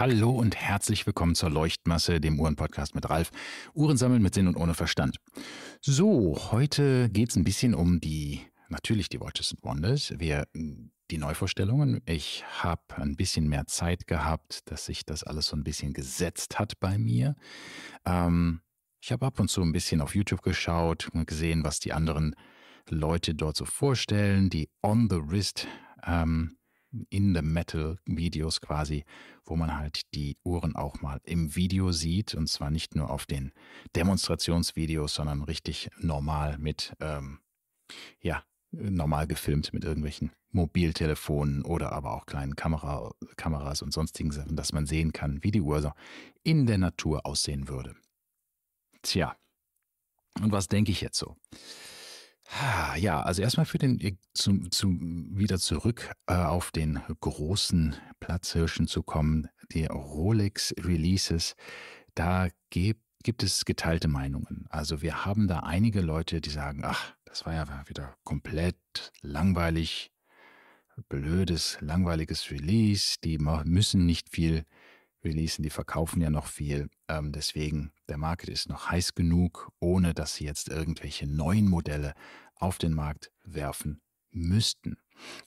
Hallo und herzlich willkommen zur Leuchtmasse, dem Uhrenpodcast mit Ralf. Uhren sammeln mit Sinn und ohne Verstand. So, heute geht es ein bisschen um die, natürlich die Watches and Wonders. Wir die Neuvorstellungen. Ich habe ein bisschen mehr Zeit gehabt, dass sich das alles so ein bisschen gesetzt hat bei mir. Ähm, ich habe ab und zu ein bisschen auf YouTube geschaut und gesehen, was die anderen Leute dort so vorstellen. Die On the Wrist ähm, in the Metal Videos quasi, wo man halt die Uhren auch mal im Video sieht und zwar nicht nur auf den Demonstrationsvideos, sondern richtig normal mit, ähm, ja, normal gefilmt mit irgendwelchen Mobiltelefonen oder aber auch kleinen Kamera, Kameras und sonstigen Sachen, dass man sehen kann, wie die Uhr so in der Natur aussehen würde. Tja, und was denke ich jetzt so? Ja, also erstmal für den äh, zum, zum wieder zurück äh, auf den großen Platzhirschen zu kommen, die Rolex Releases, da gibt gibt es geteilte Meinungen. Also wir haben da einige Leute, die sagen, ach, das war ja wieder komplett langweilig, blödes, langweiliges Release, die müssen nicht viel releasen, die verkaufen ja noch viel. Ähm, deswegen, der Markt ist noch heiß genug, ohne dass sie jetzt irgendwelche neuen Modelle auf den Markt werfen müssten.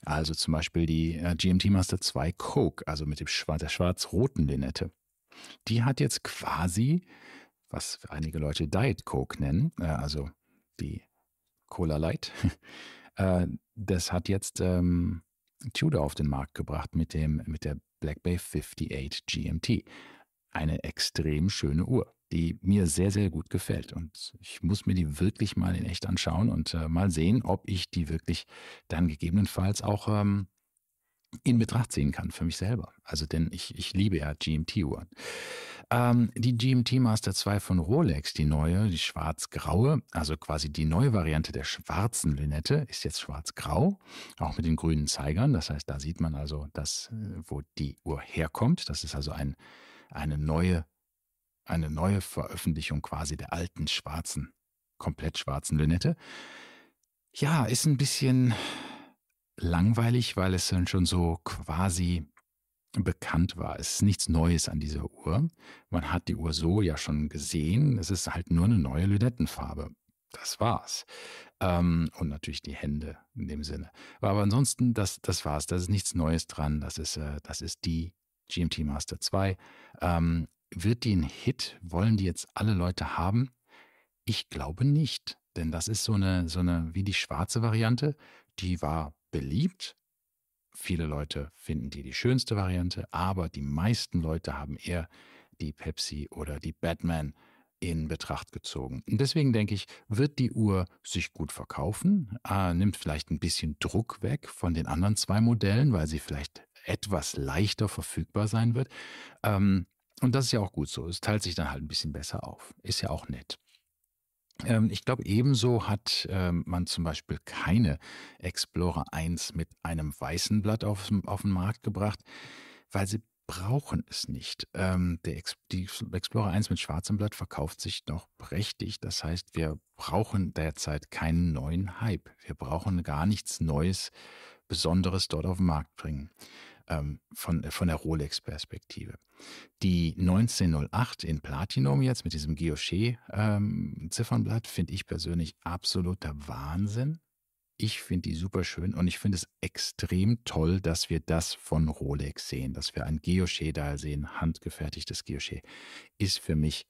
Also zum Beispiel die äh, GMT Master 2 Coke, also mit dem Schwar der schwarz-roten Linette. Die hat jetzt quasi, was einige Leute Diet Coke nennen, äh, also die Cola Light, äh, das hat jetzt ähm, Tudor auf den Markt gebracht mit, dem, mit der Black Bay 58 GMT. Eine extrem schöne Uhr, die mir sehr, sehr gut gefällt. Und ich muss mir die wirklich mal in echt anschauen und äh, mal sehen, ob ich die wirklich dann gegebenenfalls auch ähm, in Betracht ziehen kann für mich selber. Also denn ich, ich liebe ja GMT-Uhren. Ähm, die GMT Master 2 von Rolex, die neue, die schwarz-graue, also quasi die neue Variante der schwarzen Lünette, ist jetzt schwarz-grau, auch mit den grünen Zeigern. Das heißt, da sieht man also, dass, äh, wo die Uhr herkommt. Das ist also ein, eine, neue, eine neue Veröffentlichung quasi der alten schwarzen, komplett schwarzen Lünette. Ja, ist ein bisschen langweilig, weil es dann schon so quasi bekannt war. Es ist nichts Neues an dieser Uhr. Man hat die Uhr so ja schon gesehen. Es ist halt nur eine neue Lünettenfarbe. Das war's. Ähm, und natürlich die Hände in dem Sinne. Aber ansonsten, das, das war's. Da ist nichts Neues dran. Das ist, äh, das ist die GMT Master 2. Ähm, wird die ein Hit? Wollen die jetzt alle Leute haben? Ich glaube nicht. Denn das ist so eine, so eine, wie die schwarze Variante, die war beliebt. Viele Leute finden die die schönste Variante, aber die meisten Leute haben eher die Pepsi oder die Batman in Betracht gezogen. Und deswegen denke ich, wird die Uhr sich gut verkaufen, äh, nimmt vielleicht ein bisschen Druck weg von den anderen zwei Modellen, weil sie vielleicht etwas leichter verfügbar sein wird. Ähm, und das ist ja auch gut so. Es teilt sich dann halt ein bisschen besser auf. Ist ja auch nett. Ähm, ich glaube, ebenso hat ähm, man zum Beispiel keine Explorer 1 mit einem weißen Blatt auf, auf den Markt gebracht, weil sie brauchen es nicht. Ähm, der Ex die Explorer 1 mit schwarzem Blatt verkauft sich noch prächtig. Das heißt, wir brauchen derzeit keinen neuen Hype. Wir brauchen gar nichts Neues, Besonderes dort auf den Markt bringen ähm, von, äh, von der Rolex-Perspektive. Die 1908 in Platinum jetzt mit diesem Guilloché-Ziffernblatt ähm, finde ich persönlich absoluter Wahnsinn. Ich finde die super schön und ich finde es extrem toll, dass wir das von Rolex sehen, dass wir ein guilloché da sehen, handgefertigtes Guilloché. Ist für mich,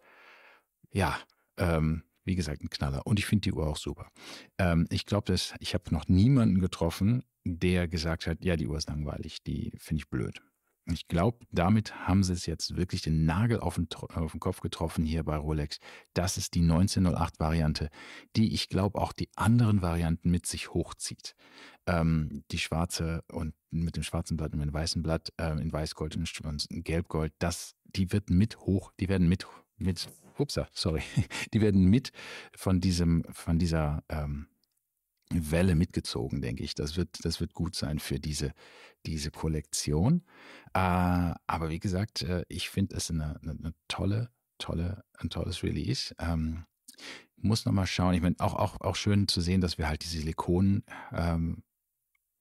ja, ähm, wie gesagt, ein Knaller. Und ich finde die Uhr auch super. Ähm, ich glaube, ich habe noch niemanden getroffen, der gesagt hat, ja, die Uhr ist langweilig, die finde ich blöd. Ich glaube, damit haben sie es jetzt wirklich den Nagel auf den, auf den Kopf getroffen hier bei Rolex. Das ist die 1908-Variante, die ich glaube auch die anderen Varianten mit sich hochzieht. Ähm, die schwarze und mit dem schwarzen Blatt und mit dem weißen Blatt, äh, in Weißgold und in Gelbgold, das, die wird mit hoch, die werden mit, mit upsa, sorry, die werden mit von diesem, von dieser ähm, Welle mitgezogen, denke ich. Das wird, das wird gut sein für diese, diese Kollektion. Äh, aber wie gesagt, äh, ich finde es eine, eine, eine, tolle, tolle, ein tolles Release. Ähm, muss nochmal schauen. Ich meine, auch, auch, auch schön zu sehen, dass wir halt die Silikonfeder ähm,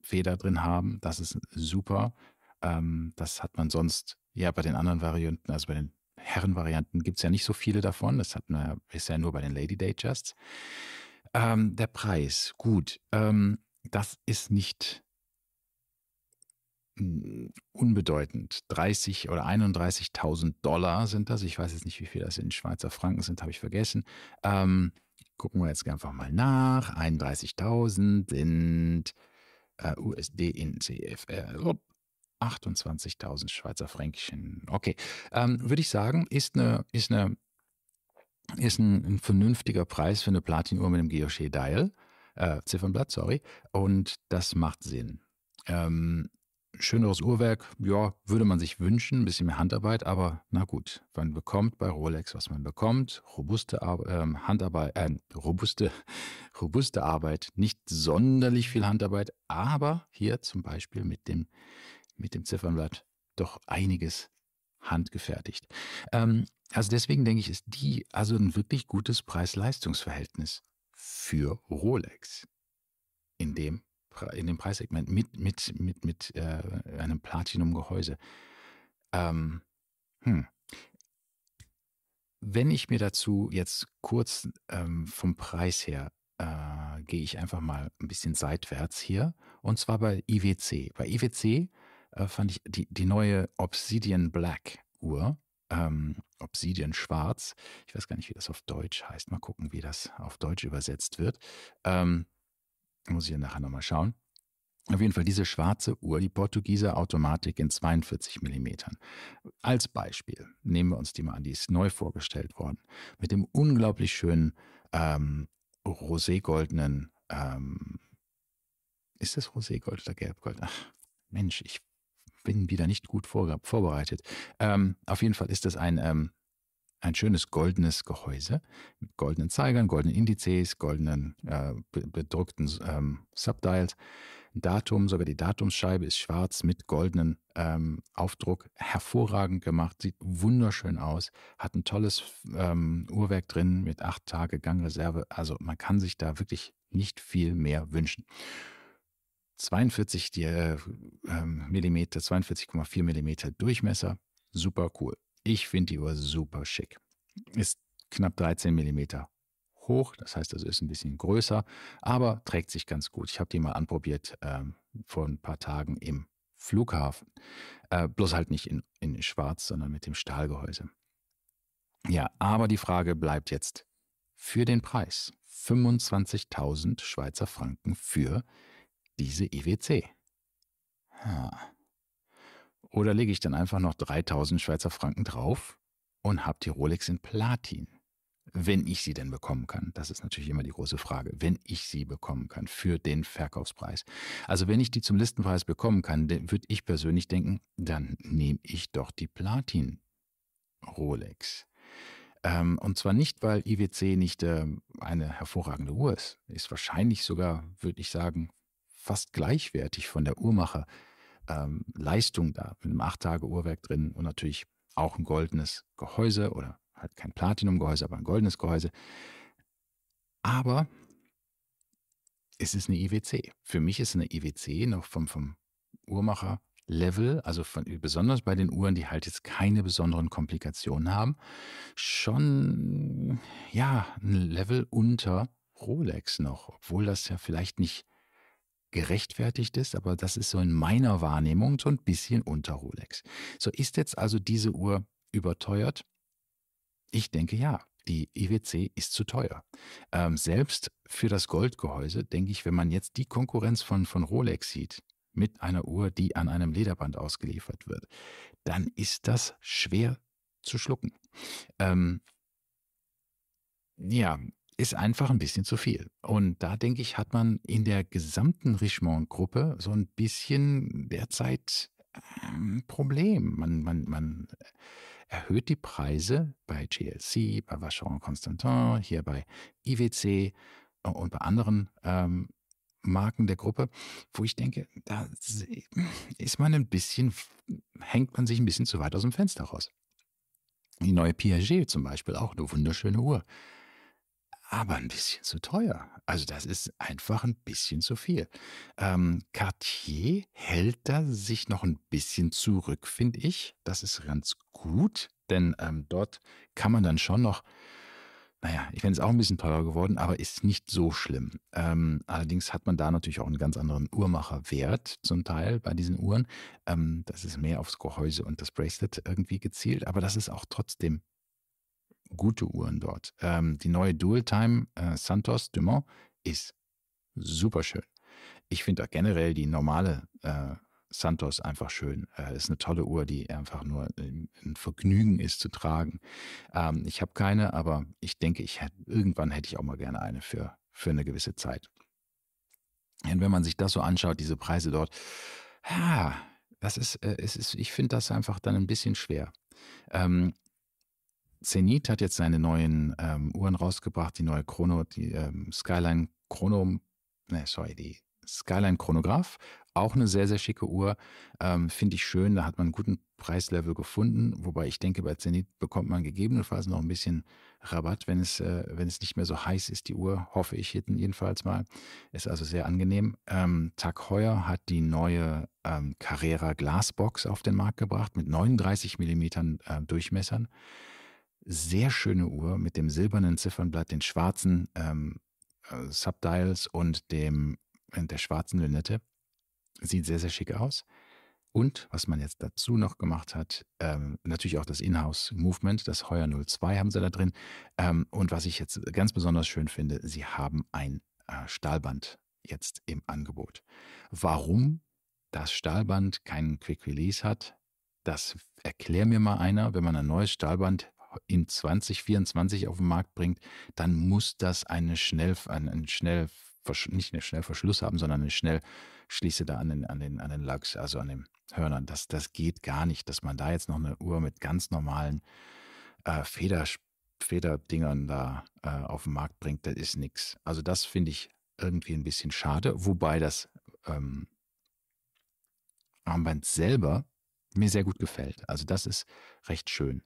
drin haben. Das ist super. Ähm, das hat man sonst ja bei den anderen Varianten, also bei den Herrenvarianten gibt es ja nicht so viele davon. Das hat man, ist ja nur bei den Lady Day Justs. Ähm, der Preis, gut, ähm, das ist nicht hm, unbedeutend. 30 oder 31.000 Dollar sind das. Ich weiß jetzt nicht, wie viel das in Schweizer Franken sind, habe ich vergessen. Ähm, gucken wir jetzt einfach mal nach. 31.000 sind äh, USD in CFR. 28.000 Schweizer Fränkchen. Okay, ähm, würde ich sagen, ist eine, ist eine, ist ein, ein vernünftiger Preis für eine Platinuhr mit einem Guilloche Dial, äh, Ziffernblatt, sorry, und das macht Sinn. Ähm, schöneres Uhrwerk, ja, würde man sich wünschen, ein bisschen mehr Handarbeit, aber na gut, man bekommt bei Rolex, was man bekommt, robuste Ar äh, Handarbeit, äh, robuste, robuste Arbeit, nicht sonderlich viel Handarbeit, aber hier zum Beispiel mit dem mit dem Ziffernblatt doch einiges handgefertigt. Ähm, also deswegen denke ich, ist die also ein wirklich gutes Preis-Leistungs-Verhältnis für Rolex in dem, in dem Preissegment mit, mit, mit, mit äh, einem Platinum-Gehäuse. Ähm, hm. Wenn ich mir dazu jetzt kurz ähm, vom Preis her äh, gehe ich einfach mal ein bisschen seitwärts hier und zwar bei IWC. Bei IWC äh, fand ich die, die neue Obsidian Black Uhr. Ähm, Obsidian Schwarz. Ich weiß gar nicht, wie das auf Deutsch heißt. Mal gucken, wie das auf Deutsch übersetzt wird. Ähm, muss ich ja nachher nochmal schauen. Auf jeden Fall diese schwarze Uhr, die Portugieser Automatik in 42 Millimetern. Als Beispiel nehmen wir uns die mal an, die ist neu vorgestellt worden. Mit dem unglaublich schönen ähm, roségoldenen, ähm, ist das roségold oder gelbgold? Ach, Mensch, ich bin wieder nicht gut vorbereitet. Ähm, auf jeden Fall ist das ein, ähm, ein schönes goldenes Gehäuse mit goldenen Zeigern, goldenen Indizes, goldenen äh, bedruckten ähm, Subdials. Datum, sogar die Datumsscheibe ist schwarz mit goldenen ähm, Aufdruck. Hervorragend gemacht, sieht wunderschön aus, hat ein tolles ähm, Uhrwerk drin mit acht Tage Gangreserve. Also man kann sich da wirklich nicht viel mehr wünschen. 42 die, äh, ähm, Millimeter, 42,4 Millimeter Durchmesser. Super cool. Ich finde die Uhr super schick. Ist knapp 13 Millimeter hoch, das heißt, das also ist ein bisschen größer, aber trägt sich ganz gut. Ich habe die mal anprobiert äh, vor ein paar Tagen im Flughafen. Äh, bloß halt nicht in, in Schwarz, sondern mit dem Stahlgehäuse. Ja, aber die Frage bleibt jetzt für den Preis. 25.000 Schweizer Franken für diese IWC. E ha. Oder lege ich dann einfach noch 3000 Schweizer Franken drauf und habe die Rolex in Platin? Wenn ich sie denn bekommen kann. Das ist natürlich immer die große Frage. Wenn ich sie bekommen kann für den Verkaufspreis. Also wenn ich die zum Listenpreis bekommen kann, würde ich persönlich denken, dann nehme ich doch die Platin Rolex ähm, und zwar nicht, weil IWC e nicht ähm, eine hervorragende Uhr ist. Ist wahrscheinlich sogar, würde ich sagen, fast gleichwertig von der Uhrmacher ähm, Leistung da, mit einem 8-Tage-Uhrwerk drin und natürlich auch ein goldenes Gehäuse oder halt kein Platinum-Gehäuse, aber ein goldenes Gehäuse. Aber es ist eine IWC. Für mich ist eine IWC noch vom, vom Uhrmacher Level, also von, besonders bei den Uhren, die halt jetzt keine besonderen Komplikationen haben, schon ja ein Level unter Rolex noch, obwohl das ja vielleicht nicht gerechtfertigt ist, aber das ist so in meiner Wahrnehmung so ein bisschen unter Rolex. So ist jetzt also diese Uhr überteuert? Ich denke ja. Die IWC ist zu teuer. Ähm, selbst für das Goldgehäuse denke ich, wenn man jetzt die Konkurrenz von, von Rolex sieht, mit einer Uhr, die an einem Lederband ausgeliefert wird, dann ist das schwer zu schlucken. Ähm, ja, ist einfach ein bisschen zu viel. Und da denke ich, hat man in der gesamten Richemont-Gruppe so ein bisschen derzeit ein ähm, Problem. Man, man, man erhöht die Preise bei GLC, bei Vacheron Constantin, hier bei IWC äh, und bei anderen ähm, Marken der Gruppe, wo ich denke, da ist man ein bisschen, hängt man sich ein bisschen zu weit aus dem Fenster raus. Die neue Piaget zum Beispiel, auch eine wunderschöne Uhr aber ein bisschen zu teuer. Also das ist einfach ein bisschen zu viel. Ähm, Cartier hält da sich noch ein bisschen zurück, finde ich. Das ist ganz gut, denn ähm, dort kann man dann schon noch, naja, ich finde es auch ein bisschen teurer geworden, aber ist nicht so schlimm. Ähm, allerdings hat man da natürlich auch einen ganz anderen Uhrmacherwert zum Teil bei diesen Uhren. Ähm, das ist mehr aufs Gehäuse und das Bracelet irgendwie gezielt, aber das ist auch trotzdem gute Uhren dort. Ähm, die neue Dual Time äh, Santos Dumont ist super schön. Ich finde auch generell die normale äh, Santos einfach schön. Äh, ist eine tolle Uhr, die einfach nur ähm, ein Vergnügen ist zu tragen. Ähm, ich habe keine, aber ich denke, ich hätte, irgendwann hätte ich auch mal gerne eine für, für eine gewisse Zeit. Und wenn man sich das so anschaut, diese Preise dort, ha, ah, das ist, äh, es ist, ich finde das einfach dann ein bisschen schwer. Ähm, Zenit hat jetzt seine neuen ähm, Uhren rausgebracht, die neue Chrono, die ähm, Skyline Chrono, ne, sorry, die Skyline Chronograph. Auch eine sehr, sehr schicke Uhr. Ähm, Finde ich schön. Da hat man einen guten Preislevel gefunden. Wobei ich denke, bei Zenit bekommt man gegebenenfalls noch ein bisschen Rabatt, wenn es, äh, wenn es nicht mehr so heiß ist, die Uhr. Hoffe ich jedenfalls mal. Ist also sehr angenehm. Ähm, Tag Heuer hat die neue ähm, Carrera Glasbox auf den Markt gebracht mit 39 mm äh, Durchmessern sehr schöne Uhr mit dem silbernen Ziffernblatt, den schwarzen ähm, äh, Subdials und dem, äh, der schwarzen Lünette. Sieht sehr, sehr schick aus. Und was man jetzt dazu noch gemacht hat, ähm, natürlich auch das Inhouse-Movement, das Heuer 02 haben sie da drin. Ähm, und was ich jetzt ganz besonders schön finde, sie haben ein äh, Stahlband jetzt im Angebot. Warum das Stahlband keinen Quick Release hat, das erklär mir mal einer, wenn man ein neues Stahlband in 2024 auf den Markt bringt, dann muss das eine schnell, ein, schnell nicht einen Schnellverschluss haben, sondern eine schnell Schließe da an den, an den, an den Lachs, also an den Hörnern. Das, das geht gar nicht, dass man da jetzt noch eine Uhr mit ganz normalen äh, Feder, Federdingern da äh, auf den Markt bringt. Das ist nichts. Also das finde ich irgendwie ein bisschen schade, wobei das ähm, Armband selber mir sehr gut gefällt. Also das ist recht schön.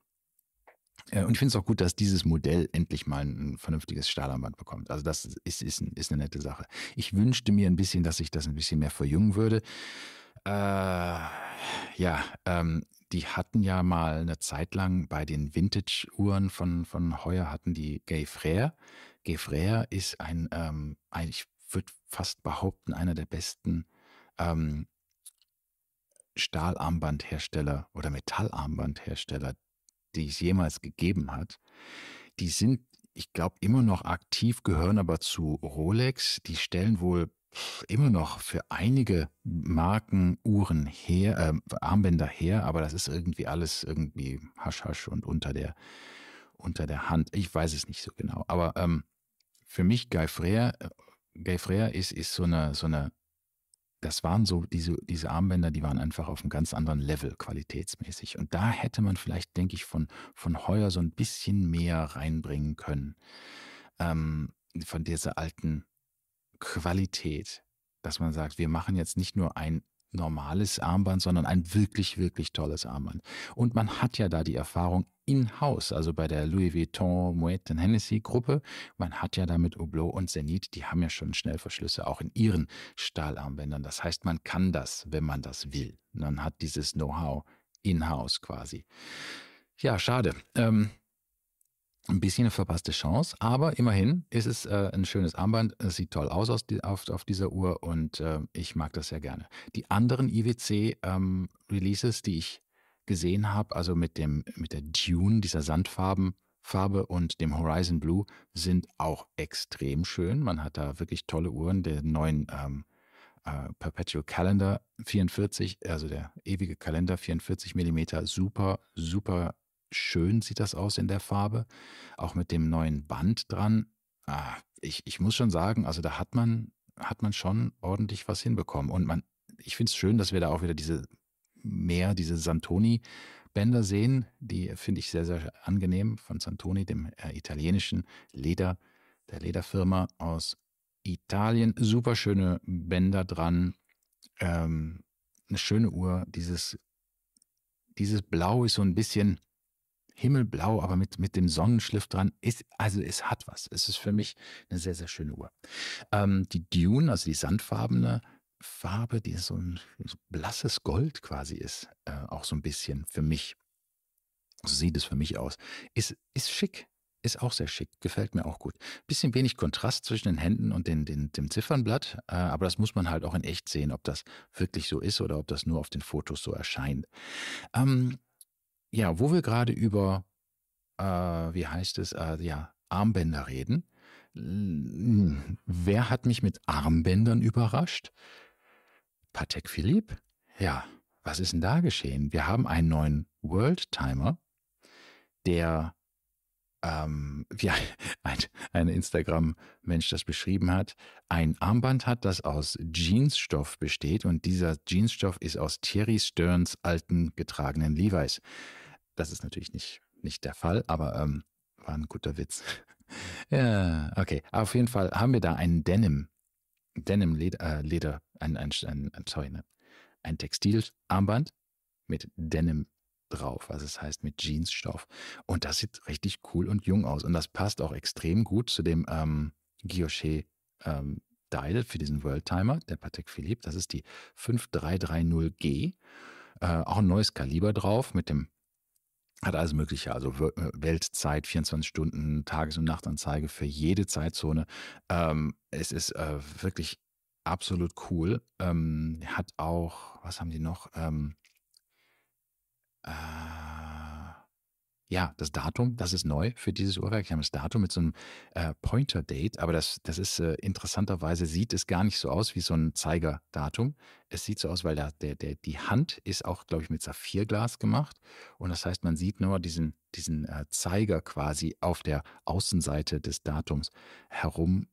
Äh, und ich finde es auch gut, dass dieses Modell endlich mal ein vernünftiges Stahlarmband bekommt. Also das ist, ist, ist eine nette Sache. Ich wünschte mir ein bisschen, dass ich das ein bisschen mehr verjüngen würde. Äh, ja, ähm, die hatten ja mal eine Zeit lang bei den Vintage-Uhren von, von Heuer hatten die Gay Frère ist ein, ähm, ein ich würde fast behaupten, einer der besten ähm, Stahlarmbandhersteller oder Metallarmbandhersteller die es jemals gegeben hat. Die sind, ich glaube, immer noch aktiv, gehören aber zu Rolex. Die stellen wohl immer noch für einige Marken Uhren her, äh, Armbänder her, aber das ist irgendwie alles irgendwie hasch hasch und unter der unter der Hand. Ich weiß es nicht so genau, aber ähm, für mich Guy Freer, äh, Guy Freer ist ist so eine so eine das waren so, diese, diese Armbänder, die waren einfach auf einem ganz anderen Level qualitätsmäßig. Und da hätte man vielleicht, denke ich, von, von Heuer so ein bisschen mehr reinbringen können. Ähm, von dieser alten Qualität, dass man sagt, wir machen jetzt nicht nur ein normales Armband, sondern ein wirklich, wirklich tolles Armband. Und man hat ja da die Erfahrung, in-house, also bei der Louis Vuitton, Moet Hennessy Gruppe. Man hat ja damit Hublot und Zenit, die haben ja schon Schnellverschlüsse auch in ihren Stahlarmbändern. Das heißt, man kann das, wenn man das will. Man hat dieses Know-how in-house quasi. Ja, schade. Ähm, ein bisschen eine verpasste Chance, aber immerhin ist es äh, ein schönes Armband. Es sieht toll aus, aus die, auf, auf, dieser Uhr und äh, ich mag das sehr gerne. Die anderen IWC-Releases, ähm, die ich gesehen habe, also mit dem, mit der Dune, dieser Sandfarben, Farbe und dem Horizon Blue sind auch extrem schön. Man hat da wirklich tolle Uhren. Der neuen ähm, äh, Perpetual Calendar 44, also der ewige Kalender 44 Millimeter, super, super schön sieht das aus in der Farbe. Auch mit dem neuen Band dran. Ah, ich, ich muss schon sagen, also da hat man, hat man schon ordentlich was hinbekommen. Und man, ich finde es schön, dass wir da auch wieder diese mehr diese Santoni-Bänder sehen. Die finde ich sehr, sehr angenehm von Santoni, dem äh, italienischen Leder, der Lederfirma aus Italien. Superschöne Bänder dran. Ähm, eine schöne Uhr. Dieses, dieses Blau ist so ein bisschen himmelblau, aber mit, mit dem Sonnenschliff dran. Ist, also es hat was. Es ist für mich eine sehr, sehr schöne Uhr. Ähm, die Dune, also die sandfarbene Farbe, die so ein blasses Gold quasi ist, äh, auch so ein bisschen für mich. So sieht es für mich aus. Ist, ist schick. Ist auch sehr schick. Gefällt mir auch gut. Bisschen wenig Kontrast zwischen den Händen und den, den, dem Ziffernblatt, äh, aber das muss man halt auch in echt sehen, ob das wirklich so ist oder ob das nur auf den Fotos so erscheint. Ähm, ja, wo wir gerade über, äh, wie heißt es, äh, ja, Armbänder reden. Hm, wer hat mich mit Armbändern überrascht? Patek Philipp? Ja, was ist denn da geschehen? Wir haben einen neuen World Timer, der ähm, wie ein, ein Instagram-Mensch das beschrieben hat, ein Armband hat, das aus Jeansstoff besteht und dieser Jeansstoff ist aus Thierry Sterns alten getragenen Levi's. Das ist natürlich nicht, nicht der Fall, aber ähm, war ein guter Witz. ja, okay. Auf jeden Fall haben wir da einen Denim Denim Leder, äh, Leder ein, ein, ein, sorry, ne? ein Textilarmband mit Denim drauf, also es das heißt mit Jeansstoff. Und das sieht richtig cool und jung aus. Und das passt auch extrem gut zu dem ähm, Guilloche ähm, Dial für diesen World Timer, der Patek Philippe. Das ist die 5330G. Äh, auch ein neues Kaliber drauf mit dem hat alles Mögliche, also äh, Weltzeit, 24 Stunden, Tages- und Nachtanzeige für jede Zeitzone. Ähm, es ist äh, wirklich absolut cool. Ähm, hat auch, was haben die noch? Ähm, äh, ja, das Datum, das ist neu für dieses Uhrwerk. Ich habe das Datum mit so einem äh, Pointer-Date, aber das, das ist äh, interessanterweise, sieht es gar nicht so aus wie so ein Zeigerdatum. Es sieht so aus, weil da, der, der, die Hand ist auch, glaube ich, mit Saphirglas gemacht. Und das heißt, man sieht nur diesen, diesen äh, Zeiger quasi auf der Außenseite des Datums herum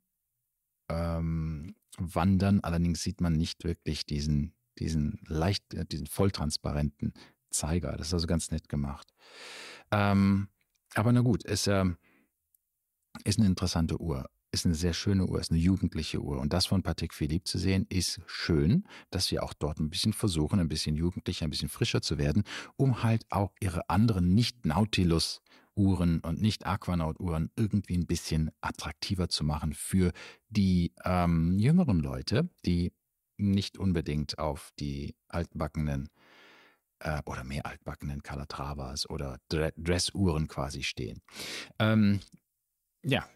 ähm, wandern. Allerdings sieht man nicht wirklich diesen, diesen leicht, äh, diesen volltransparenten Zeiger. Das ist also ganz nett gemacht. Ähm, aber na gut, es ähm, ist eine interessante Uhr ist eine sehr schöne Uhr, ist eine jugendliche Uhr. Und das von Patrick Philippe zu sehen, ist schön, dass wir auch dort ein bisschen versuchen, ein bisschen jugendlicher, ein bisschen frischer zu werden, um halt auch ihre anderen Nicht-Nautilus-Uhren und Nicht-Aquanaut-Uhren irgendwie ein bisschen attraktiver zu machen für die ähm, jüngeren Leute, die nicht unbedingt auf die altbackenen äh, oder mehr altbackenen Calatravas oder Dressuhren quasi stehen. Ähm, ja,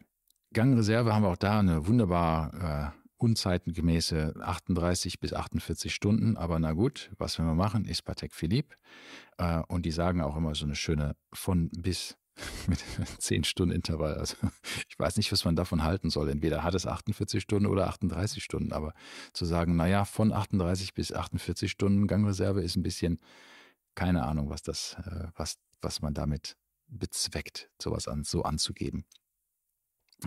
Gangreserve haben wir auch da eine wunderbar äh, unzeitengemäße 38 bis 48 Stunden. Aber na gut, was wir machen, ist Patek Philipp. Äh, und die sagen auch immer so eine schöne von bis mit 10 Stunden Intervall. Also ich weiß nicht, was man davon halten soll. Entweder hat es 48 Stunden oder 38 Stunden. Aber zu sagen, naja, von 38 bis 48 Stunden Gangreserve ist ein bisschen keine Ahnung, was das, äh, was, was man damit bezweckt, sowas an, so anzugeben.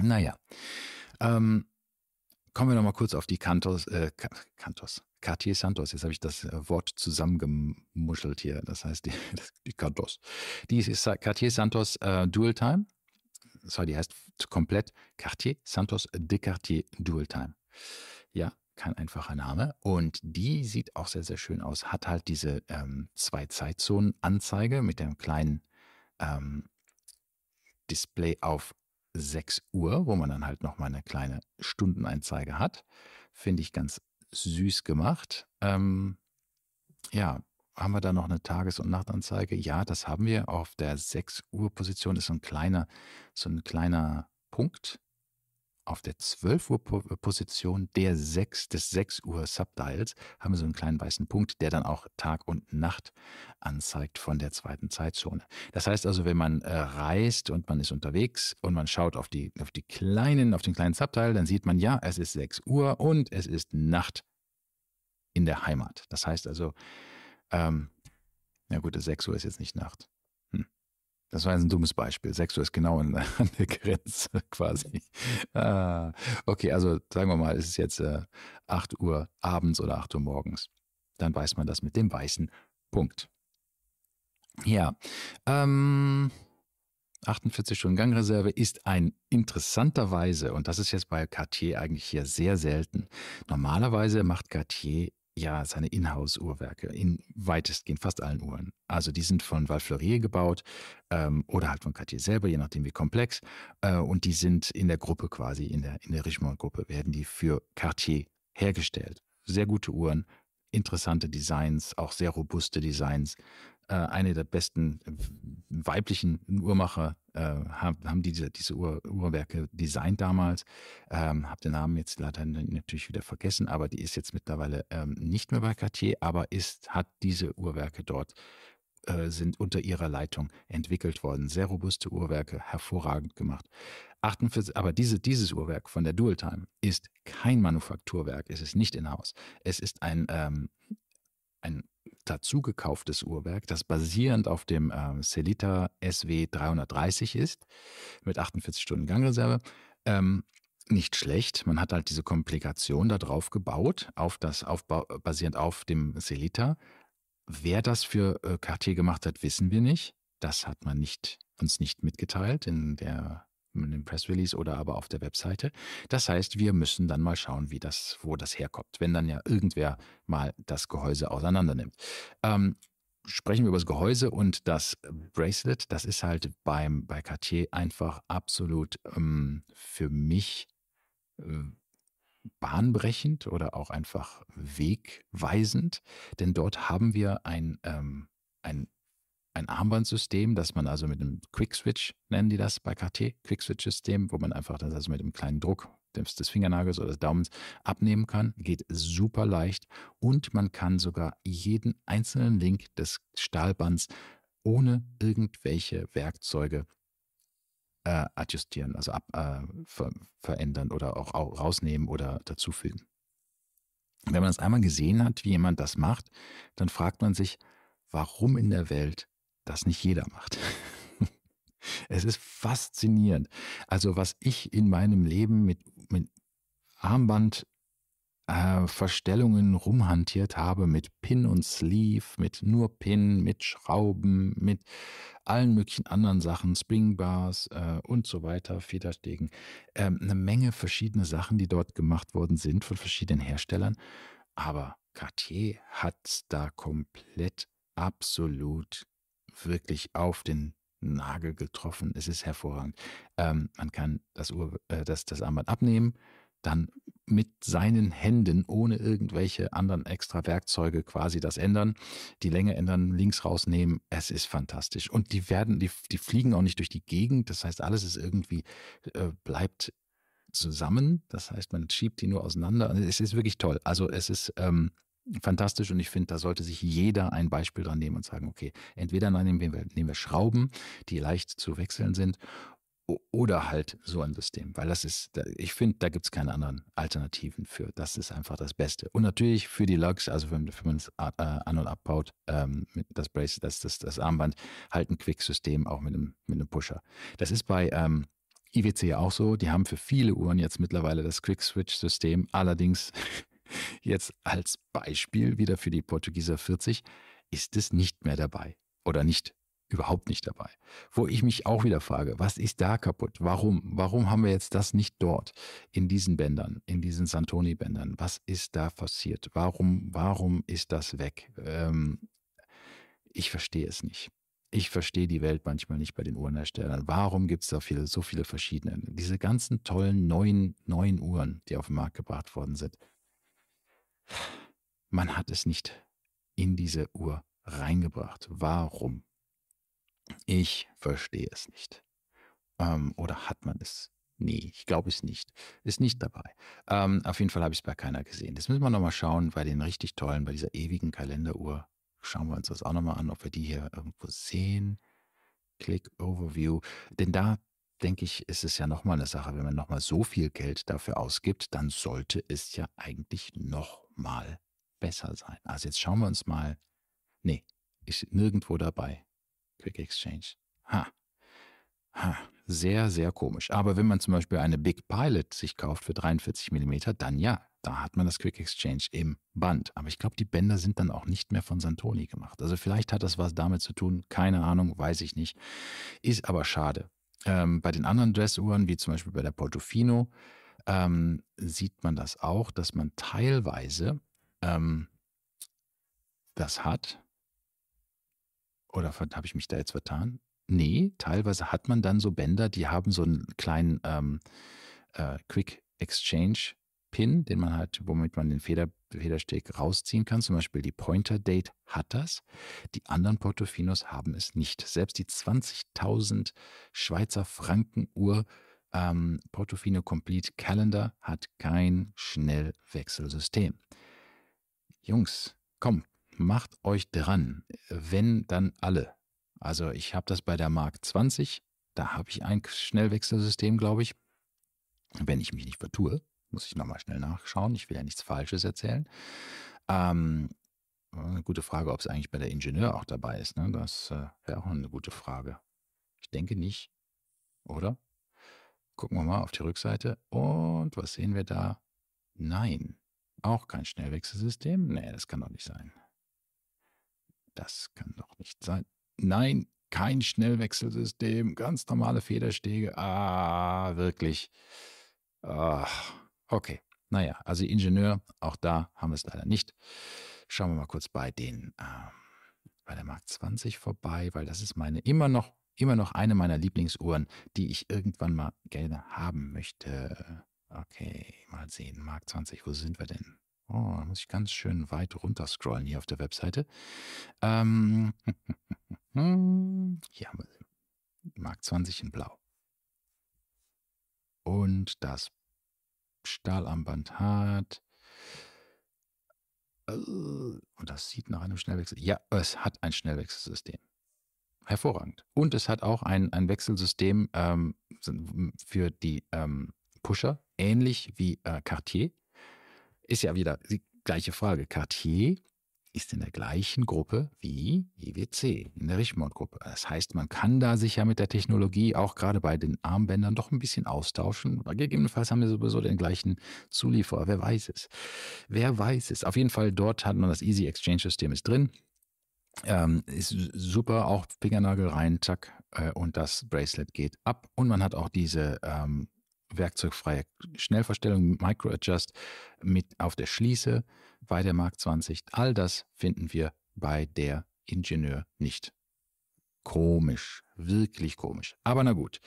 Naja. Ähm, kommen wir nochmal kurz auf die Kantos, äh, Kantos, Cartier Santos. Jetzt habe ich das äh, Wort zusammengemuschelt hier. Das heißt, die, die Kantos. Die ist Cartier Santos äh, Dual Time. Sorry, die heißt komplett Cartier Santos de Cartier Dual Time. Ja, kein einfacher Name. Und die sieht auch sehr, sehr schön aus. Hat halt diese ähm, zwei Zeitzonen-Anzeige mit dem kleinen ähm, Display auf 6 Uhr, wo man dann halt nochmal eine kleine Stundeneinzeige hat. Finde ich ganz süß gemacht. Ähm, ja, haben wir da noch eine Tages- und Nachtanzeige? Ja, das haben wir. Auf der 6 Uhr Position ist so ein kleiner, so ein kleiner Punkt, auf der 12 Uhr äh, Position der 6 des 6 Uhr Subdials haben wir so einen kleinen weißen Punkt, der dann auch Tag und Nacht anzeigt von der zweiten Zeitzone. Das heißt also, wenn man äh, reist und man ist unterwegs und man schaut auf die, auf die kleinen, auf den kleinen Subdial, dann sieht man, ja, es ist 6 Uhr und es ist Nacht in der Heimat. Das heißt also, ähm, na gut, 6 Uhr ist jetzt nicht Nacht. Das war jetzt ein dummes Beispiel. 6 Uhr ist genau an der Grenze quasi. Ah, okay, also sagen wir mal, es ist jetzt 8 äh, Uhr abends oder 8 Uhr morgens. Dann weiß man das mit dem weißen Punkt. Ja, ähm, 48 Stunden Gangreserve ist ein interessanterweise, und das ist jetzt bei Cartier eigentlich hier sehr selten. Normalerweise macht Cartier ja, seine Inhouse-Uhrwerke in weitestgehend fast allen Uhren. Also die sind von Valfleurier gebaut ähm, oder halt von Cartier selber, je nachdem wie komplex. Äh, und die sind in der Gruppe quasi, in der, in der Richemont-Gruppe, werden die für Cartier hergestellt. Sehr gute Uhren, interessante Designs, auch sehr robuste Designs. Äh, eine der besten weiblichen Uhrmacher äh, haben, haben diese, diese Uhr, Uhrwerke designt damals. Ähm, hab den Namen jetzt leider natürlich wieder vergessen, aber die ist jetzt mittlerweile ähm, nicht mehr bei Cartier, aber ist, hat diese Uhrwerke dort äh, sind unter ihrer Leitung entwickelt worden. Sehr robuste Uhrwerke, hervorragend gemacht. 48, aber diese, dieses Uhrwerk von der Dualtime ist kein Manufakturwerk, es ist nicht in-house. Es ist ein, ähm, ein dazu gekauftes Uhrwerk, das basierend auf dem äh, Celita SW 330 ist, mit 48 Stunden Gangreserve. Ähm, nicht schlecht. Man hat halt diese Komplikation da drauf gebaut, auf das Aufbau, basierend auf dem Celita. Wer das für äh, Cartier gemacht hat, wissen wir nicht. Das hat man nicht, uns nicht mitgeteilt in der in dem Press Release oder aber auf der Webseite. Das heißt, wir müssen dann mal schauen, wie das, wo das herkommt, wenn dann ja irgendwer mal das Gehäuse auseinandernimmt. Ähm, sprechen wir über das Gehäuse und das Bracelet. Das ist halt beim, bei Cartier einfach absolut ähm, für mich äh, bahnbrechend oder auch einfach wegweisend, denn dort haben wir ein, ähm, ein, ein Armbandsystem, das man also mit einem Quick-Switch, nennen die das bei KT, Quick-Switch-System, wo man einfach das also mit einem kleinen Druck des, Fingernagels oder des Daumens abnehmen kann. Geht super leicht und man kann sogar jeden einzelnen Link des Stahlbands ohne irgendwelche Werkzeuge äh, adjustieren, also ab, äh, ver verändern oder auch, rausnehmen oder dazufügen. Wenn man das einmal gesehen hat, wie jemand das macht, dann fragt man sich, warum in der Welt das nicht jeder macht. es ist faszinierend. Also was ich in meinem Leben mit, mit Armband äh, Verstellungen rumhantiert habe mit Pin und Sleeve, mit nur Pin, mit Schrauben, mit allen möglichen anderen Sachen, Springbars äh, und so weiter, Federstegen. Ähm, eine Menge verschiedene Sachen, die dort gemacht worden sind von verschiedenen Herstellern. Aber Cartier hat da komplett, absolut, wirklich auf den Nagel getroffen. Es ist hervorragend. Ähm, man kann das, Uhr, äh, das, das Armband abnehmen dann mit seinen Händen ohne irgendwelche anderen extra Werkzeuge quasi das ändern, die Länge ändern, links rausnehmen. Es ist fantastisch. Und die werden, die, die fliegen auch nicht durch die Gegend. Das heißt, alles ist irgendwie, äh, bleibt zusammen. Das heißt, man schiebt die nur auseinander. Also, es ist wirklich toll. Also es ist ähm, fantastisch und ich finde, da sollte sich jeder ein Beispiel dran nehmen und sagen, okay, entweder nehmen wir, nehmen wir Schrauben, die leicht zu wechseln sind, oder halt so ein System, weil das ist, ich finde, da gibt es keine anderen Alternativen für. Das ist einfach das Beste. Und natürlich für die Lux, also wenn, wenn man es äh, an- und abbaut, ähm, das Brace, das, das, das Armband, halt ein Quick-System auch mit einem, mit einem Pusher. Das ist bei ähm, IWC ja auch so. Die haben für viele Uhren jetzt mittlerweile das Quick-Switch-System. Allerdings jetzt als Beispiel wieder für die Portugieser 40 ist es nicht mehr dabei oder nicht überhaupt nicht dabei. Wo ich mich auch wieder frage, was ist da kaputt? Warum? Warum haben wir jetzt das nicht dort in diesen Bändern, in diesen Santoni-Bändern? Was ist da passiert? Warum, warum ist das weg? Ähm, ich verstehe es nicht. Ich verstehe die Welt manchmal nicht bei den Uhrenherstellern. Warum gibt es da viele, so viele verschiedene? Diese ganzen tollen neuen, neuen Uhren, die auf den Markt gebracht worden sind. Man hat es nicht in diese Uhr reingebracht. Warum? Ich verstehe es nicht. Ähm, oder hat man es? Nee, ich glaube es nicht. Ist nicht dabei. Ähm, auf jeden Fall habe ich es bei keiner gesehen. Das müssen wir nochmal schauen bei den richtig tollen, bei dieser ewigen Kalenderuhr. Schauen wir uns das auch nochmal an, ob wir die hier irgendwo sehen. Click Overview. Denn da denke ich, ist es ja nochmal eine Sache, wenn man nochmal so viel Geld dafür ausgibt, dann sollte es ja eigentlich nochmal besser sein. Also jetzt schauen wir uns mal. Nee, ist nirgendwo dabei. Quick Exchange. Ha. Ha. Sehr, sehr komisch. Aber wenn man zum Beispiel eine Big Pilot sich kauft für 43 mm, dann ja, da hat man das Quick Exchange im Band. Aber ich glaube, die Bänder sind dann auch nicht mehr von Santoni gemacht. Also vielleicht hat das was damit zu tun, keine Ahnung, weiß ich nicht. Ist aber schade. Ähm, bei den anderen Dressuhren, wie zum Beispiel bei der Portofino, ähm, sieht man das auch, dass man teilweise ähm, das hat, oder habe ich mich da jetzt vertan? Nee, teilweise hat man dann so Bänder, die haben so einen kleinen ähm, äh, Quick Exchange Pin, den man halt, womit man den Feder, Federsteg rausziehen kann. Zum Beispiel die Pointer Date hat das. Die anderen Portofinos haben es nicht. Selbst die 20.000 Schweizer Franken Uhr ähm, Portofino Complete Calendar hat kein Schnellwechselsystem. Jungs, komm, macht euch dran, wenn dann alle. Also ich habe das bei der Mark 20, da habe ich ein Schnellwechselsystem, glaube ich. Wenn ich mich nicht vertue, muss ich nochmal schnell nachschauen. Ich will ja nichts Falsches erzählen. Ähm, eine äh, gute Frage, ob es eigentlich bei der Ingenieur auch dabei ist. Ne? Das äh, wäre auch eine gute Frage. Ich denke nicht, oder? Gucken wir mal auf die Rückseite. Und was sehen wir da? Nein, auch kein Schnellwechselsystem. Nee, das kann doch nicht sein. Das kann doch nicht sein. Nein, kein Schnellwechselsystem, ganz normale Federstege. Ah, wirklich. Ah, okay. Naja, also Ingenieur, auch da haben wir es leider nicht. Schauen wir mal kurz bei den, äh, bei der Mark 20 vorbei, weil das ist meine immer noch, immer noch eine meiner Lieblingsuhren, die ich irgendwann mal gerne haben möchte. Okay, mal sehen. Mark 20, wo sind wir denn? Oh, da muss ich ganz schön weit runter scrollen hier auf der Webseite. Ähm, hier haben wir sie. Mark 20 in Blau. Und das Stahlarmband hat. Äh, und das sieht nach einem Schnellwechsel. Ja, es hat ein Schnellwechselsystem. Hervorragend. Und es hat auch ein, ein Wechselsystem ähm, für die ähm, Pusher, ähnlich wie äh, Cartier ist ja wieder die gleiche Frage. Cartier ist in der gleichen Gruppe wie IWC, in der Richmond-Gruppe. Das heißt, man kann da sich ja mit der Technologie auch gerade bei den Armbändern doch ein bisschen austauschen. Gegebenenfalls haben wir sowieso den gleichen Zulieferer. Wer weiß es? Wer weiß es? Auf jeden Fall, dort hat man das Easy Exchange-System ist drin. Ähm, ist super, auch Fingernagel rein, zack, äh, und das Bracelet geht ab. Und man hat auch diese ähm, werkzeugfreie Schnellverstellung, Microadjust mit auf der Schließe bei der Mark 20. All das finden wir bei der Ingenieur nicht. Komisch, wirklich komisch. Aber na gut.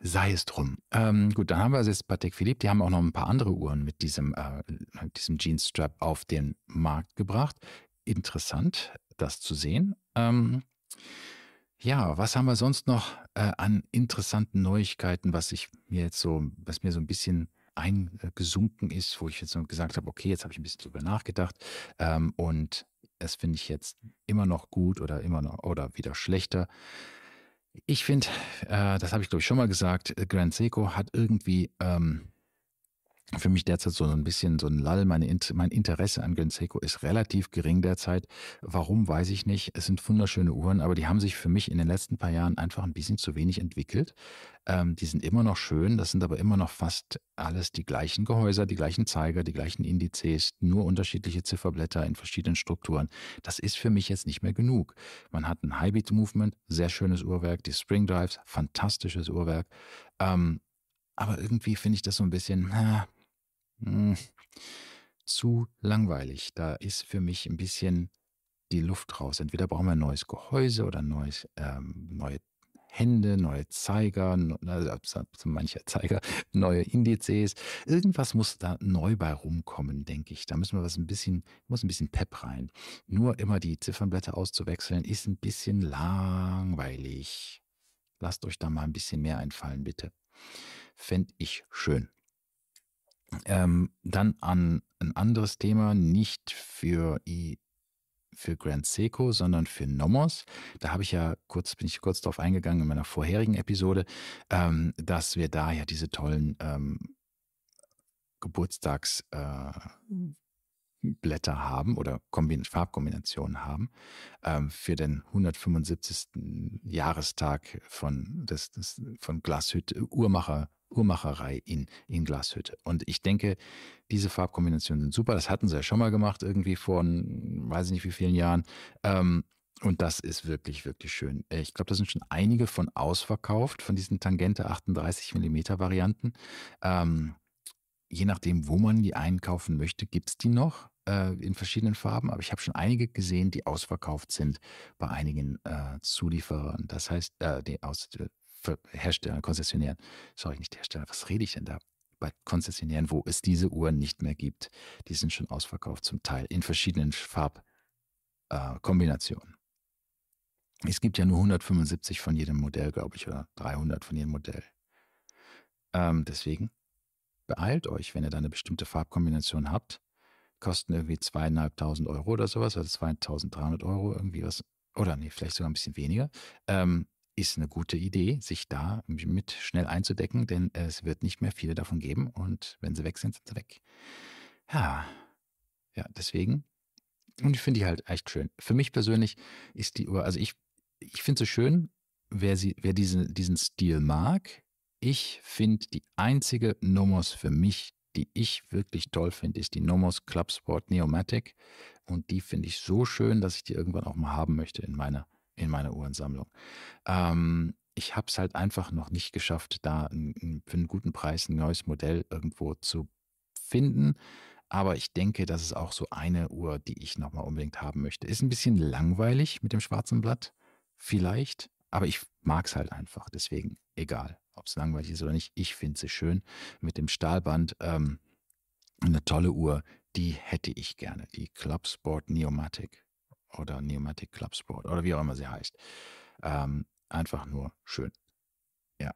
Sei es drum. Ähm, gut, dann haben wir also jetzt Patek Philippe. Die haben auch noch ein paar andere Uhren mit diesem, äh, mit diesem Jeansstrap auf den Markt gebracht. Interessant, das zu sehen. Ähm, ja, was haben wir sonst noch äh, an interessanten Neuigkeiten, was ich mir jetzt so, was mir so ein bisschen eingesunken ist, wo ich jetzt so gesagt habe, okay, jetzt habe ich ein bisschen drüber nachgedacht ähm, und das finde ich jetzt immer noch gut oder immer noch oder wieder schlechter. Ich finde, äh, das habe ich glaube ich schon mal gesagt, äh, Grand Seco hat irgendwie ähm, für mich derzeit so ein bisschen so ein Lall. Meine, mein Interesse an Genseko ist relativ gering derzeit. Warum, weiß ich nicht. Es sind wunderschöne Uhren, aber die haben sich für mich in den letzten paar Jahren einfach ein bisschen zu wenig entwickelt. Ähm, die sind immer noch schön, das sind aber immer noch fast alles die gleichen Gehäuser, die gleichen Zeiger, die gleichen Indizes, nur unterschiedliche Zifferblätter in verschiedenen Strukturen. Das ist für mich jetzt nicht mehr genug. Man hat ein Highbeat movement sehr schönes Uhrwerk, die Spring Drives, fantastisches Uhrwerk. Ähm, aber irgendwie finde ich das so ein bisschen, na, hm, zu langweilig. Da ist für mich ein bisschen die Luft raus. Entweder brauchen wir ein neues Gehäuse oder neues, ähm, neue Hände, neue Zeiger, ne, also mancher Zeiger, neue Indizes. Irgendwas muss da neu bei rumkommen, denke ich. Da müssen wir was ein bisschen, muss ein bisschen Pep rein. Nur immer die Ziffernblätter auszuwechseln, ist ein bisschen langweilig. Lasst euch da mal ein bisschen mehr einfallen, bitte. Fände ich schön. Ähm, dann an ein anderes Thema, nicht für I, für Grand Seco, sondern für Nomos. Da habe ich ja kurz, bin ich kurz darauf eingegangen in meiner vorherigen Episode, ähm, dass wir da ja diese tollen ähm, Geburtstags äh, Blätter haben oder Kombin Farbkombinationen haben ähm, für den 175. Jahrestag von, des, des, von Glashütte, Uhrmacher, Uhrmacherei in, in Glashütte. Und ich denke, diese Farbkombinationen sind super. Das hatten sie ja schon mal gemacht, irgendwie vor, weiß ich nicht wie vielen Jahren. Ähm, und das ist wirklich, wirklich schön. Äh, ich glaube, da sind schon einige von ausverkauft, von diesen Tangente 38 Millimeter Varianten. Ähm, je nachdem, wo man die einkaufen möchte, gibt es die noch äh, in verschiedenen Farben. Aber ich habe schon einige gesehen, die ausverkauft sind bei einigen äh, Zulieferern. Das heißt, äh, die aus äh, Herstellern, Konzessionären. Sorry, nicht Hersteller. Was rede ich denn da? Bei Konzessionären, wo es diese Uhren nicht mehr gibt. Die sind schon ausverkauft zum Teil in verschiedenen Farbkombinationen. Äh, es gibt ja nur 175 von jedem Modell, glaube ich, oder 300 von jedem Modell. Ähm, deswegen beeilt euch, wenn ihr da eine bestimmte Farbkombination habt. Kosten irgendwie zweieinhalbtausend Euro oder sowas, also 2300 Euro irgendwie was, oder nee, vielleicht sogar ein bisschen weniger. Ähm, ist eine gute Idee, sich da mit schnell einzudecken, denn es wird nicht mehr viele davon geben und wenn sie weg sind, sind sie weg. Ja, ja, deswegen. Und ich finde die halt echt schön. Für mich persönlich ist die Uhr, also ich, ich finde sie schön, wer sie, wer diesen, diesen Stil mag, ich finde die einzige Nomos für mich, die ich wirklich toll finde, ist die Nomos Club Sport Neomatic. Und die finde ich so schön, dass ich die irgendwann auch mal haben möchte in meiner, in meiner Uhrensammlung. Ähm, ich habe es halt einfach noch nicht geschafft, da einen, für einen guten Preis ein neues Modell irgendwo zu finden. Aber ich denke, das ist auch so eine Uhr, die ich nochmal unbedingt haben möchte. Ist ein bisschen langweilig mit dem schwarzen Blatt, vielleicht, aber ich mag es halt einfach, deswegen egal ob es langweilig ist oder nicht, ich finde sie schön mit dem Stahlband. Ähm, eine tolle Uhr, die hätte ich gerne. Die Clubsport Neomatic oder Neomatic Clubsport oder wie auch immer sie heißt. Ähm, einfach nur schön. Ja,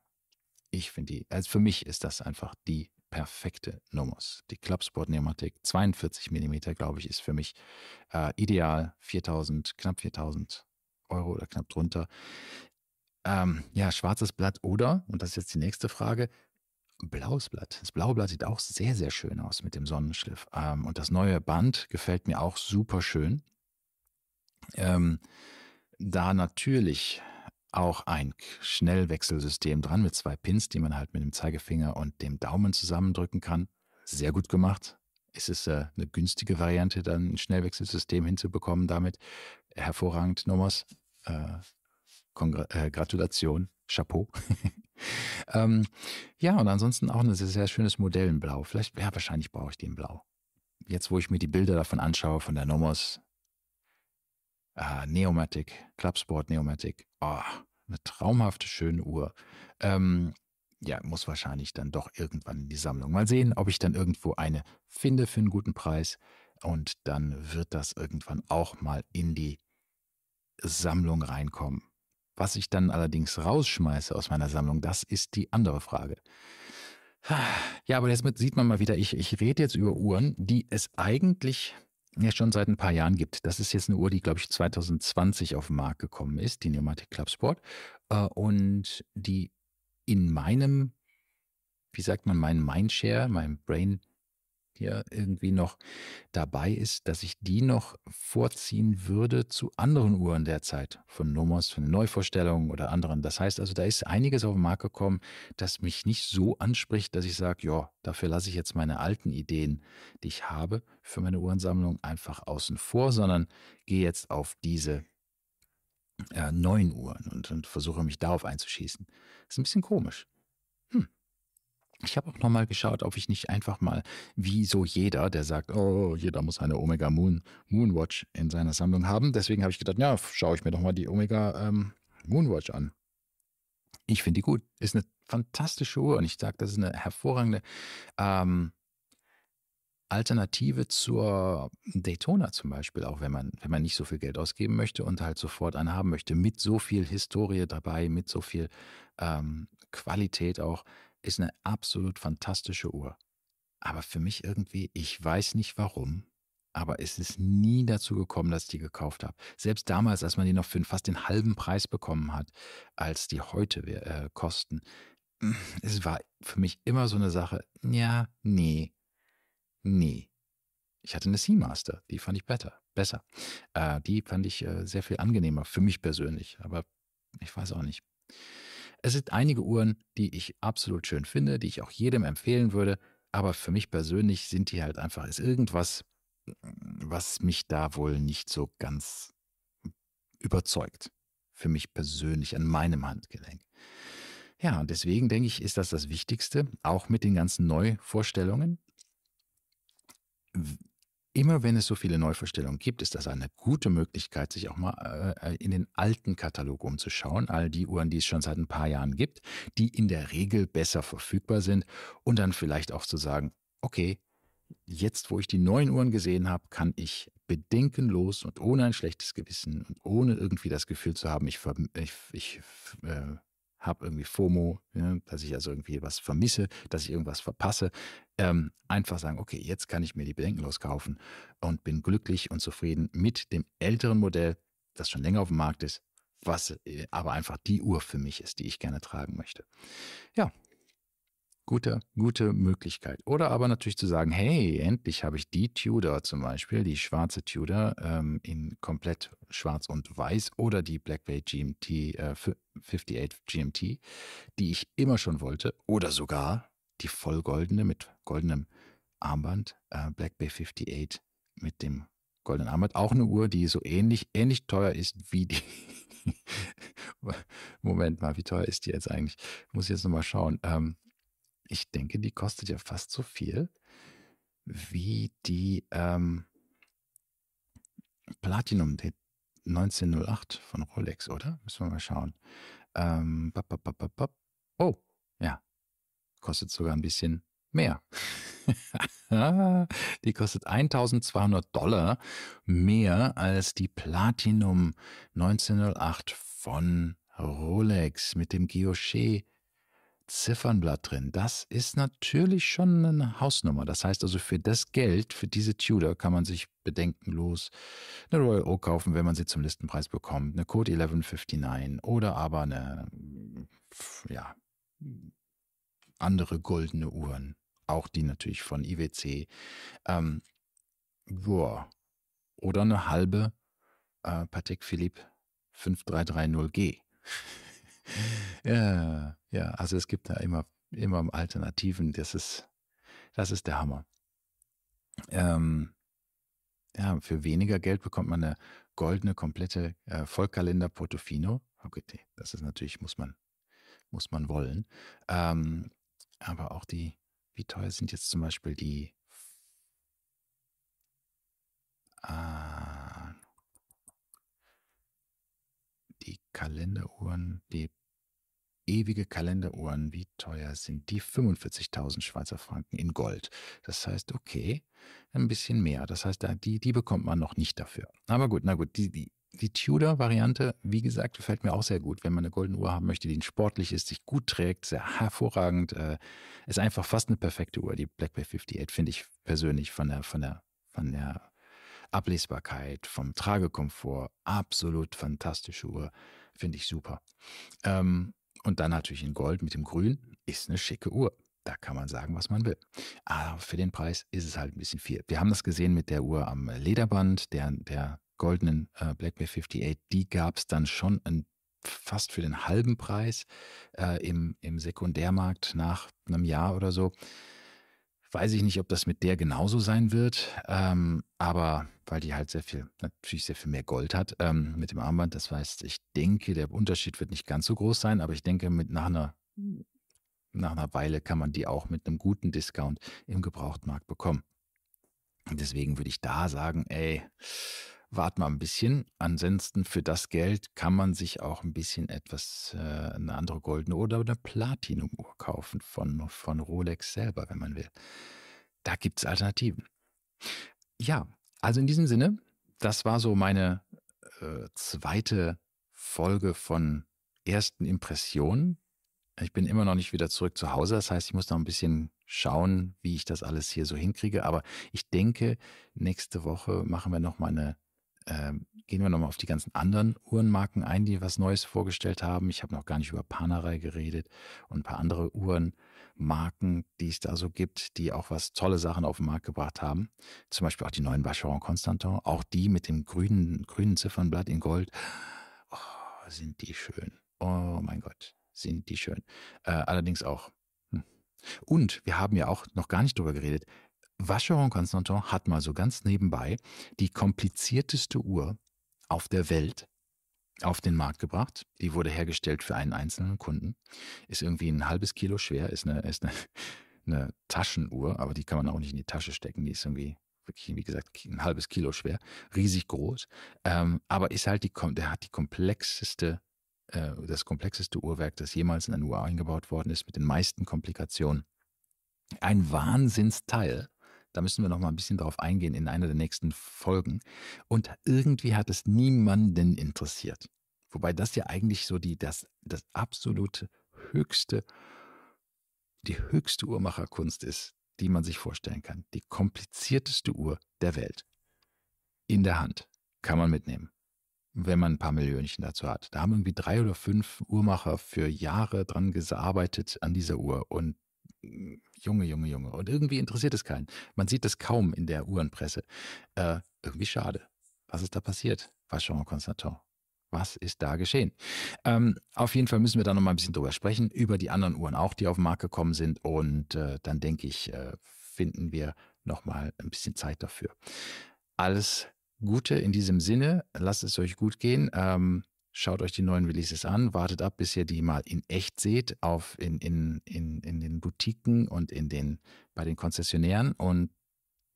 ich finde die, also für mich ist das einfach die perfekte Nomos. Die Clubsport Neomatic 42 mm, glaube ich, ist für mich äh, ideal. 4000, knapp 4000 Euro oder knapp drunter. Ähm, ja, schwarzes Blatt oder, und das ist jetzt die nächste Frage, blaues Blatt. Das blaue Blatt sieht auch sehr, sehr schön aus mit dem Sonnenschliff. Ähm, und das neue Band gefällt mir auch super schön. Ähm, da natürlich auch ein Schnellwechselsystem dran mit zwei Pins, die man halt mit dem Zeigefinger und dem Daumen zusammendrücken kann. Sehr gut gemacht. Es ist äh, eine günstige Variante, dann ein Schnellwechselsystem hinzubekommen damit. Hervorragend, Nummers. Äh, Kongr äh, Gratulation, Chapeau. ähm, ja, und ansonsten auch ein sehr, sehr schönes Modell in Blau. Vielleicht, ja, wahrscheinlich brauche ich den Blau. Jetzt, wo ich mir die Bilder davon anschaue, von der Nomos, äh, Neomatic, Clubsport Neomatic, oh, eine traumhafte, schöne Uhr. Ähm, ja, muss wahrscheinlich dann doch irgendwann in die Sammlung. Mal sehen, ob ich dann irgendwo eine finde für einen guten Preis. Und dann wird das irgendwann auch mal in die Sammlung reinkommen. Was ich dann allerdings rausschmeiße aus meiner Sammlung, das ist die andere Frage. Ja, aber jetzt sieht man mal wieder, ich, ich rede jetzt über Uhren, die es eigentlich ja schon seit ein paar Jahren gibt. Das ist jetzt eine Uhr, die, glaube ich, 2020 auf den Markt gekommen ist, die Pneumatic Club Sport. Äh, und die in meinem, wie sagt man, meinem Mindshare, meinem Brain hier irgendwie noch dabei ist, dass ich die noch vorziehen würde zu anderen Uhren derzeit, von Nomos, von Neuvorstellungen oder anderen. Das heißt also, da ist einiges auf den Markt gekommen, das mich nicht so anspricht, dass ich sage, ja, dafür lasse ich jetzt meine alten Ideen, die ich habe, für meine Uhrensammlung einfach außen vor, sondern gehe jetzt auf diese äh, neuen Uhren und, und versuche mich darauf einzuschießen. Das ist ein bisschen komisch. Hm. Ich habe auch nochmal geschaut, ob ich nicht einfach mal, wie so jeder, der sagt, oh, jeder muss eine Omega Moon Moonwatch in seiner Sammlung haben. Deswegen habe ich gedacht, ja, schaue ich mir doch mal die Omega ähm, Moonwatch an. Ich finde die gut. Ist eine fantastische Uhr und ich sage, das ist eine hervorragende ähm, Alternative zur Daytona zum Beispiel, auch wenn man, wenn man nicht so viel Geld ausgeben möchte und halt sofort eine haben möchte, mit so viel Historie dabei, mit so viel ähm, Qualität auch ist eine absolut fantastische Uhr. Aber für mich irgendwie, ich weiß nicht warum, aber es ist nie dazu gekommen, dass ich die gekauft habe. Selbst damals, als man die noch für fast den halben Preis bekommen hat, als die heute äh, kosten. Es war für mich immer so eine Sache, ja, nee, nee. Ich hatte eine Seamaster, die fand ich better, besser. Äh, die fand ich äh, sehr viel angenehmer, für mich persönlich, aber ich weiß auch nicht. Es sind einige Uhren, die ich absolut schön finde, die ich auch jedem empfehlen würde, aber für mich persönlich sind die halt einfach ist irgendwas, mm, was mich da wohl nicht so ganz überzeugt. Für mich persönlich an meinem Handgelenk. Ja, und deswegen denke ich, ist das das Wichtigste, auch mit den ganzen Neuvorstellungen immer wenn es so viele Neuvorstellungen gibt, ist das eine gute Möglichkeit, sich auch mal äh, äh, in den alten Katalog umzuschauen, all die Uhren, die es schon seit ein paar Jahren gibt, die in der Regel besser verfügbar sind und dann vielleicht auch zu sagen, okay, jetzt wo ich die neuen Uhren gesehen habe, kann ich bedenkenlos und ohne ein schlechtes Gewissen und ohne irgendwie das Gefühl zu haben, ich, ich, ich äh, habe irgendwie FOMO, ja, ne, dass ich also irgendwie was vermisse, dass ich irgendwas verpasse. Ähm, einfach sagen, okay, jetzt kann ich mir die bedenkenlos kaufen und bin glücklich und zufrieden mit dem älteren Modell, das schon länger auf dem Markt ist, was äh, aber einfach die Uhr für mich ist, die ich gerne tragen möchte. Ja, Gute, gute Möglichkeit. Oder aber natürlich zu sagen, hey, endlich habe ich die Tudor zum Beispiel, die schwarze Tudor ähm, in komplett schwarz und weiß oder die Black Bay GMT, äh, 58 GMT, die ich immer schon wollte oder sogar die vollgoldene mit goldenem Armband, äh, Black Bay 58 mit dem goldenen Armband. Auch eine Uhr, die so ähnlich, ähnlich teuer ist wie die Moment mal, wie teuer ist die jetzt eigentlich? Muss ich jetzt nochmal schauen. Ähm, ich denke, die kostet ja fast so viel wie die ähm, Platinum 1908 von Rolex, oder? Müssen wir mal schauen. Ähm, bap, bap, bap, oh, ja. Kostet sogar ein bisschen mehr. Ah, die kostet 1200 Dollar mehr als die Platinum 1908 von Rolex mit dem Guilloche Ziffernblatt drin. Das ist natürlich schon eine Hausnummer. Das heißt also, für das Geld, für diese Tudor, kann man sich bedenkenlos eine Royal Oak kaufen, wenn man sie zum Listenpreis bekommt, eine Code 1159 oder aber eine, ja, andere goldene Uhren. Auch die natürlich von IWC. Ähm, boah. Oder eine halbe äh, Patek Philippe 5330G. ja, ja, also es gibt da immer, immer Alternativen. Das ist, das ist der Hammer. Ähm, ja, für weniger Geld bekommt man eine goldene, komplette äh, Vollkalender Portofino. Okay, das ist natürlich, muss man, muss man wollen. Ähm, aber auch die, wie teuer sind jetzt zum Beispiel die, ah, die Kalenderuhren, die ewige Kalenderuhren, wie teuer sind die? 45.000 Schweizer Franken in Gold. Das heißt, okay, ein bisschen mehr. Das heißt, die, die bekommt man noch nicht dafür. Aber gut, na gut, die, die, die Tudor-Variante, wie gesagt, gefällt mir auch sehr gut. Wenn man eine goldene Uhr haben möchte, die sportlich ist, sich gut trägt, sehr hervorragend, äh, ist einfach fast eine perfekte Uhr. Die Black Bay 58 finde ich persönlich von der, von der, von der Ablesbarkeit, vom Tragekomfort, absolut fantastische Uhr, finde ich super. Ähm, und dann natürlich in Gold mit dem Grün, ist eine schicke Uhr. Da kann man sagen, was man will. Aber für den Preis ist es halt ein bisschen viel. Wir haben das gesehen mit der Uhr am Lederband, der, der goldenen äh, Blackberry 58. Die gab es dann schon ein fast für den halben Preis äh, im, im Sekundärmarkt nach einem Jahr oder so. Weiß ich nicht, ob das mit der genauso sein wird, ähm, aber weil die halt sehr viel, natürlich sehr viel mehr Gold hat ähm, mit dem Armband. Das heißt, ich denke, der Unterschied wird nicht ganz so groß sein, aber ich denke, mit nach einer, nach einer Weile kann man die auch mit einem guten Discount im Gebrauchtmarkt bekommen. Deswegen würde ich da sagen, ey, warte mal ein bisschen. Ansonsten für das Geld kann man sich auch ein bisschen etwas, äh, eine andere goldene oder eine Platinum-Uhr kaufen von, von Rolex selber, wenn man will. Da gibt es Alternativen. Ja, also in diesem Sinne, das war so meine äh, zweite Folge von ersten Impressionen. Ich bin immer noch nicht wieder zurück zu Hause. Das heißt, ich muss noch ein bisschen schauen, wie ich das alles hier so hinkriege. Aber ich denke, nächste Woche machen wir noch mal eine ähm, gehen wir nochmal auf die ganzen anderen Uhrenmarken ein, die was Neues vorgestellt haben. Ich habe noch gar nicht über Panerei geredet und ein paar andere Uhrenmarken, die es da so gibt, die auch was tolle Sachen auf den Markt gebracht haben. Zum Beispiel auch die neuen Vacheron Constantin, auch die mit dem grünen, grünen Ziffernblatt in Gold. Oh, sind die schön. Oh mein Gott, sind die schön. Äh, allerdings auch. Hm. Und wir haben ja auch noch gar nicht drüber geredet, Vacheron Constantin hat mal so ganz nebenbei die komplizierteste Uhr auf der Welt auf den Markt gebracht. Die wurde hergestellt für einen einzelnen Kunden. Ist irgendwie ein halbes Kilo schwer, ist eine, ist eine, eine Taschenuhr, aber die kann man auch nicht in die Tasche stecken. Die ist irgendwie wirklich, wie gesagt, ein halbes Kilo schwer, riesig groß. Ähm, aber ist halt die, der hat die komplexeste, äh, das komplexeste Uhrwerk, das jemals in eine Uhr eingebaut worden ist, mit den meisten Komplikationen. Ein Wahnsinnsteil. Da müssen wir noch mal ein bisschen drauf eingehen in einer der nächsten Folgen. Und irgendwie hat es niemanden interessiert. Wobei das ja eigentlich so die, das, das absolute höchste, die höchste Uhrmacherkunst ist, die man sich vorstellen kann. Die komplizierteste Uhr der Welt. In der Hand. Kann man mitnehmen. Wenn man ein paar Millionchen dazu hat. Da haben irgendwie drei oder fünf Uhrmacher für Jahre dran gearbeitet an dieser Uhr. Und hm, Junge, Junge, Junge. Und irgendwie interessiert es keinen. Man sieht es kaum in der Uhrenpresse. Äh, irgendwie schade. Was ist da passiert bei Jean Constantin? Was ist da geschehen? Ähm, auf jeden Fall müssen wir da noch mal ein bisschen drüber sprechen, über die anderen Uhren auch, die auf den Markt gekommen sind. Und äh, dann denke ich, äh, finden wir noch mal ein bisschen Zeit dafür. Alles Gute in diesem Sinne. Lasst es euch gut gehen. Ähm, Schaut euch die neuen Releases an, wartet ab, bis ihr die mal in echt seht, auf in, in, in, in den Boutiquen und in den, bei den Konzessionären und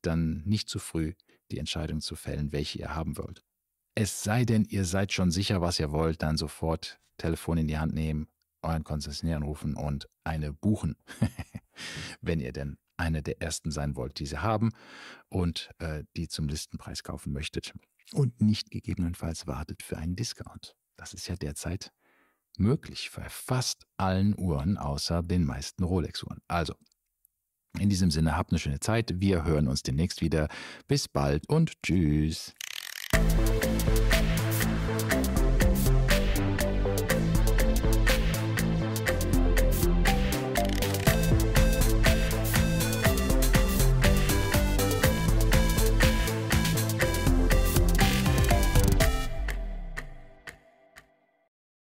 dann nicht zu früh die Entscheidung zu fällen, welche ihr haben wollt. Es sei denn, ihr seid schon sicher, was ihr wollt, dann sofort Telefon in die Hand nehmen, euren Konzessionären rufen und eine buchen, wenn ihr denn eine der ersten sein wollt, die sie haben und äh, die zum Listenpreis kaufen möchtet. Und nicht gegebenenfalls wartet für einen Discount. Das ist ja derzeit möglich bei fast allen Uhren außer den meisten Rolex-Uhren. Also, in diesem Sinne, habt eine schöne Zeit. Wir hören uns demnächst wieder. Bis bald und tschüss.